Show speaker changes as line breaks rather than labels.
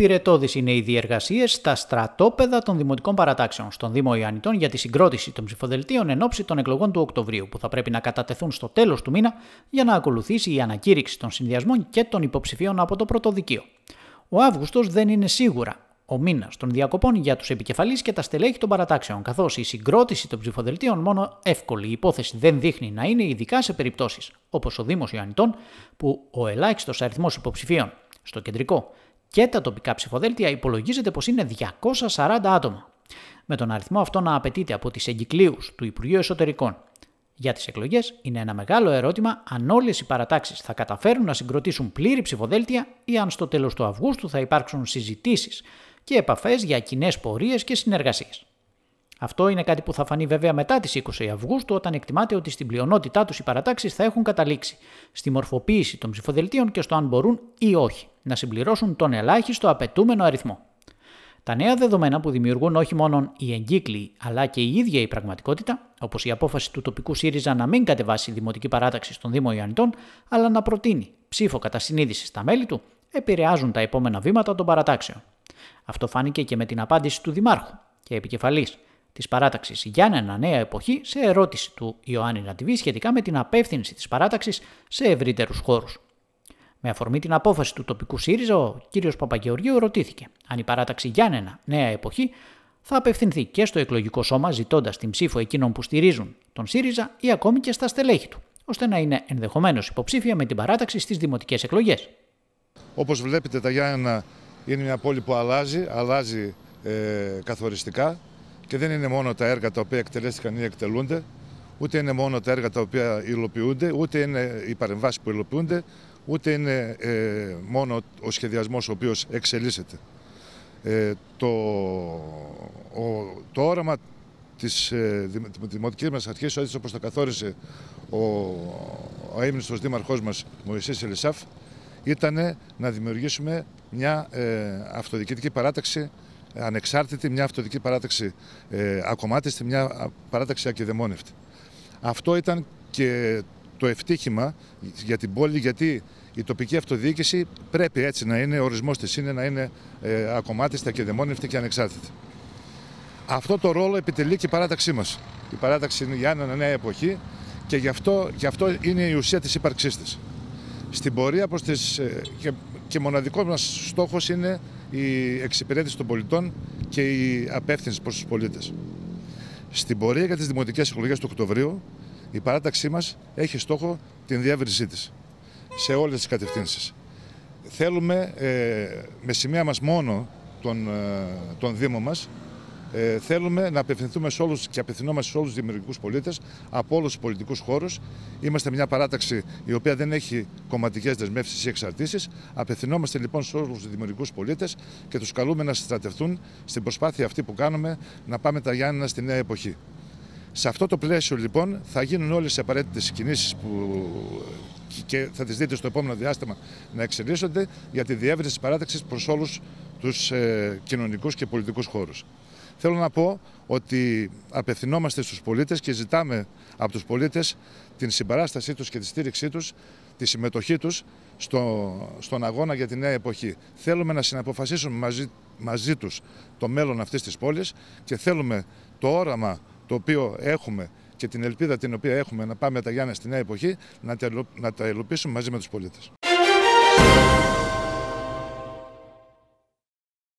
Πυρετόδη είναι οι διεργασίες στα στρατόπεδα των δημοτικών παρατάξεων στον Δήμο Ιωαννητών για τη συγκρότηση των ψηφοδελτίων εν ώψη των εκλογών του Οκτωβρίου, που θα πρέπει να κατατεθούν στο τέλος του μήνα για να ακολουθήσει η ανακήρυξη των συνδυασμών και των υποψηφίων από το Πρωτοδικείο. Ο Αύγουστος δεν είναι σίγουρα ο μήνας των διακοπών για τους επικεφαλείς και τα στελέχη των παρατάξεων, καθώς η συγκρότηση των ψηφοδελτίων μόνο εύκολη υπόθεση δεν δείχνει να είναι, ειδικά σε περιπτώσεις όπως ο Δήμος Ιωαννητών, που ο ελάχιστος αριθμός υποψηφίων στο κεντρικό και τα τοπικά ψηφοδέλτια υπολογίζεται πως είναι 240 άτομα. Με τον αριθμό αυτό να απαιτείται από τις εγκυκλίους του Υπουργείου Εσωτερικών για τις εκλογές είναι ένα μεγάλο ερώτημα αν όλες οι παρατάξεις θα καταφέρουν να συγκροτήσουν πλήρη ψηφοδέλτια ή αν στο τέλος του Αυγούστου θα υπάρξουν συζητήσεις και επαφές για κοινές πορείες και συνεργασίες. Αυτό είναι κάτι που θα φανεί βέβαια μετά τις 20 Αυγούστου, όταν εκτιμάται ότι στην πλειονότητά τους οι παρατάξεις θα έχουν καταλήξει στη μορφοποίηση των ψηφοδελτίων και στο αν μπορούν ή όχι να συμπληρώσουν τον ελάχιστο απαιτούμενο αριθμό. Τα νέα δεδομένα που δημιουργούν όχι μόνο οι εγκύκλοι αλλά και η ίδια η πραγματικότητα, όπως η απόφαση του τοπικού ΣΥΡΙΖΑ να μην κατεβάσει δημοτική παράταξη στον Δήμο Ιωαννιτών, αλλά να προτείνει ψήφο κατά συνείδησης στα μέλη του, επηρεάζουν τα επόμενα βήματα των παρατάξεων. Αυτό φάνηκε και με την απάντηση του Δημάρχου και επικεφαλής της παράταξης Γιάννενα Νέα Εποχή σε ερώτηση του Ιωάννη Νατιβή σχετικά με την απεύθυνση της παράταξης σε ευρύτερους χώρους. Με αφορμή την απόφαση του τοπικού ΣΥΡΙΖΑ, ο κ. Παπαγεωργίου ρωτήθηκε αν η παράταξη Γιάννενα Νέα Εποχή θα απευθυνθεί και στο εκλογικό σώμα ζητώντας την ψήφο εκείνων που στηρίζουν τον ΣΥΡΙΖΑ ή ακόμη και στα στελέχη του, ώστε να είναι ενδεχομένως υποψήφια με την παράταξη στις δημοτικές εκλογές. Όπως βλέπετε, τα Γιάννενα
είναι μια πόλη που αλλάζει, αλλάζει ε, καθοριστικά. Και δεν είναι μόνο τα έργα τα οποία εκτελέστηκαν ή εκτελούνται, ούτε είναι μόνο τα έργα τα οποία υλοποιούνται, ούτε είναι οι παρεμβάσεις που υλοποιούνται, ούτε είναι ε, μόνο ο σχεδιασμός ο οποίος εξελίσσεται. Ε, το, ο, το όραμα της ε, δημοτικής μας αρχής, όπως το καθόρισε ο, ο έμεινο δήμαρχός μας Μωυσής Ελισάφ, ήταν να δημιουργήσουμε μια ε, αυτοδιοικητική παράταξη ανεξάρτητη, μια αυτοδική παράταξη ε, ακομάτιστη, μια παράταξη ακεδαιμόνευτη. Αυτό ήταν και το ευτύχημα για την πόλη, γιατί η τοπική αυτοδιοίκηση πρέπει έτσι να είναι, ο ορισμός της είναι να είναι ε, ακομάτιστη, ακεδαιμόνευτη και ανεξάρτητη. Αυτό το ρόλο επιτελεί και η παράταξή μας. Η παράταξη είναι για ένα νέα εποχή και γι' αυτό, γι αυτό είναι η ουσία της ύπαρξής της. Στην πορεία προς τις, ε, και, και μοναδικός μας στόχος είναι η εξυπηρέτηση των πολιτών και η απεύθυνση προς τους πολίτες. Στην πορεία για τις δημοτικές εκλογές του Οκτωβρίου, η παράταξή μας έχει στόχο την διεύρυνσή της σε όλες τις κατευθύνσεις. Θέλουμε ε, με σημεία μας μόνο τον, ε, τον Δήμο μας ε, θέλουμε να απευθυνθούμε σε και απευθυνόμαστε σε όλους τους δημιουργικούς πολίτες από όλους τους πολιτικούς χώρους. Είμαστε μια παράταξη η οποία δεν έχει κομματικές δεσμεύσεις ή εξαρτήσεις. Απευθυνόμαστε λοιπόν σε όλους τους δημιουργικούς πολίτες και τους καλούμε να συστρατευτούν στην προσπάθεια αυτή που κάνουμε να πάμε τα Γιάννενα στη νέα εποχή. Σε αυτό το πλαίσιο λοιπόν θα γίνουν όλες οι απαραίτητες κινήσεις που και θα τις δείτε στο επόμενο διάστημα να εξελίσσονται για τη διεύρυνση της παράταξης προς όλους τους ε, κοινωνικούς και πολιτικούς χώρους. Θέλω να πω ότι απευθυνόμαστε στους πολίτες και ζητάμε από τους πολίτες την συμπαράστασή τους και τη στήριξή τους, τη συμμετοχή τους στο, στον αγώνα για τη νέα εποχή. Θέλουμε να συναποφασίσουμε μαζί, μαζί τους το μέλλον αυτής της πόλης και θέλουμε το όραμα το οποίο έχουμε και την ελπίδα την οποία έχουμε να πάμε τα Γιάννη στη νέα εποχή να τα, να ελοπίσουμε μαζί με τους πολίτες.